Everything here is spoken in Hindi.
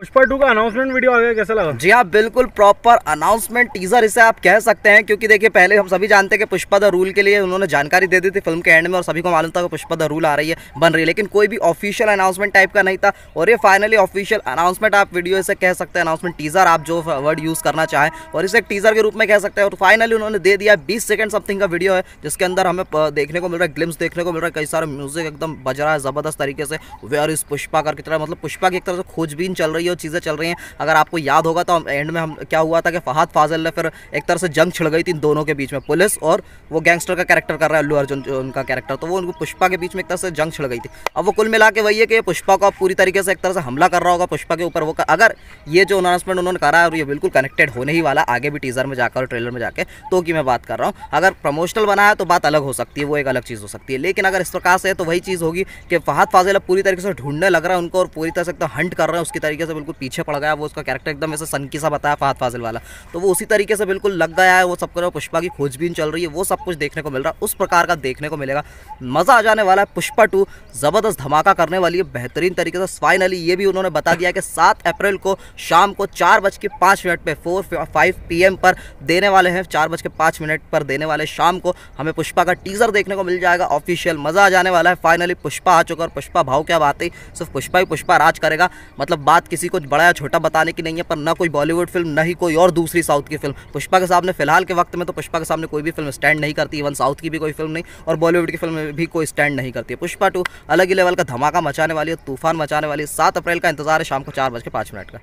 पुष्पा टू का अनाउंसमेंट वीडियो आ गया कैसा लगा जी हाँ बिल्कुल प्रॉपर अनाउंसमेंट टीजर इसे आप कह सकते हैं क्योंकि देखिए पहले हम सभी जानते हैं कि पुष्पा द रूल के लिए उन्होंने जानकारी दे दी थी फिल्म के एंड में और सभी को मालूम था कि पुष्पा द रूल आ रही है बन रही है लेकिन कोई भी ऑफिशियल अनाउंसमेंट टाइप का नहीं था और ये फाइनली ऑफिशियल अनाउंसमेंट आप वीडियो इसे कह सकते हैं अनाउंसमेंट टीजर आप जो वर्ड यूज़ करना चाहें और इसे एक टीजर के रूप में कह सकते हैं और फाइनली उन्होंने दे दिया बीस सेकंड समथिंग का वीडियो है जिसके अंदर हमें देखने को मिल रहा है ग्लिम्स देखने को मिल रहा है कई सारा म्यूजिक एकदम बज रहा है ज़बरदस्त तरीके से वे और इस पुष्पा करके तरह मतलब पुष्पा की एक तरह से खोजबीन चल रही है ये चीज़ें चल रही हैं अगर आपको याद होगा तो एंड में हम क्या हुआ था कि फहाद फाजल ने फिर एक तरह से जंग छिड़ गई थी दोनों के बीच में पुलिस और वो गैंगस्टर का कैरेक्टर कर रहा है अल्लू अर्जुन उनका कैरेक्टर तो वो उनको पुष्पा के बीच में एक तरह से जंग छिड़ गई थी अब वो कुल मिला के वही है कि पुष्पा को पूरी तरीके से एक तरह से हमला कर रहा होगा पुष्पा के ऊपर वो अगर ये जो अनाउंसमेंट उन्होंने करा है और ये बिल्कुल कनेक्टेड होने ही वाला आगे भी टीजर में जाकर ट्रेलर में जाकर तो की मैं बात कर रहा हूँ अगर प्रमोशनल बना है तो बात अलग हो सकती है वो एक अलग चीज़ हो सकती है लेकिन अगर इस प्रकार से तो वही चीज़ होगी कि फहाद फाजिल पूरी तरीके से ढूंढने लग रहा है उनको और पूरी तरह से एकदम हंट तो कर रहे हैं उसकी तरीके से बिल्कुल पीछे पड़ गया वो उसका कैरेक्टर एकदम वैसे सनकी सा बताया फात फाजिल वाला तो वो उसी तरीके से बिल्कुल लग गया है वो सब कर पुष्पा की खोजबीन चल रही है वो सब कुछ देखने को मिल रहा है उस प्रकार का देखने को मिलेगा मज़ा आ जाने वाला है पुष्पा टू ज़बरदस्त धमाका करने वाली है बेहतरीन तरीके से फाइनली ये भी उन्होंने बता दिया कि सात अप्रैल को शाम को चार बज के पाँच मिनट पर फोर फाइव पी पर देने वाले हैं चार बज के पाँच मिनट पर देने वाले शाम को हमें पुष्पा का टीज़र देखने को मिल जाएगा ऑफिशियल मज़ा आ जाने वाला है फाइनली पुष्पा आ चुका और पुष्पा भाव क्या बात है सिर्फ पुष्पा ही पुष्पा राज करेगा मतलब बात किसी किसी को बड़ा या छोटा बताने की नहीं है पर ना कोई बॉलीवुड फिल्म ना ही कोई और दूसरी साउथ की फिल्म पुष्पा के सामने फिलहाल के वक्त में तो पुष्पा के सामने कोई भी फिल्म स्टैंड नहीं करती इवन साउथ की भी कोई फिल्म नहीं और बॉलीवुड की फिल्म भी कोई स्टैंड नहीं करती पुष्पा टू अलग ही लेवल का धमाका मचाने वाली है तूफान मचाने वाली सात अप्रैल का इंतजार है शाम को चार बज के पाँच मिनट का